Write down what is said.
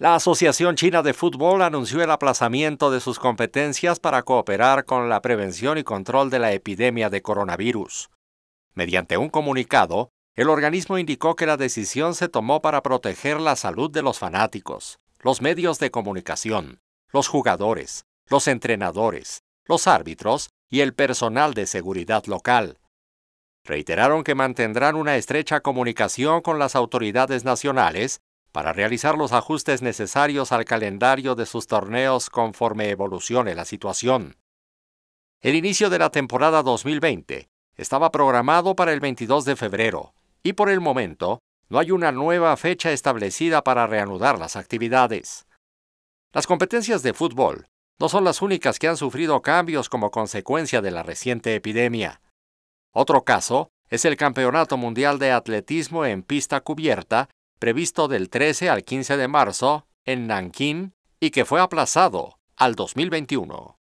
La Asociación China de Fútbol anunció el aplazamiento de sus competencias para cooperar con la prevención y control de la epidemia de coronavirus. Mediante un comunicado, el organismo indicó que la decisión se tomó para proteger la salud de los fanáticos, los medios de comunicación, los jugadores, los entrenadores, los árbitros y el personal de seguridad local. Reiteraron que mantendrán una estrecha comunicación con las autoridades nacionales para realizar los ajustes necesarios al calendario de sus torneos conforme evolucione la situación. El inicio de la temporada 2020 estaba programado para el 22 de febrero y por el momento no hay una nueva fecha establecida para reanudar las actividades. Las competencias de fútbol no son las únicas que han sufrido cambios como consecuencia de la reciente epidemia. Otro caso es el Campeonato Mundial de Atletismo en pista cubierta previsto del 13 al 15 de marzo en Nankín y que fue aplazado al 2021.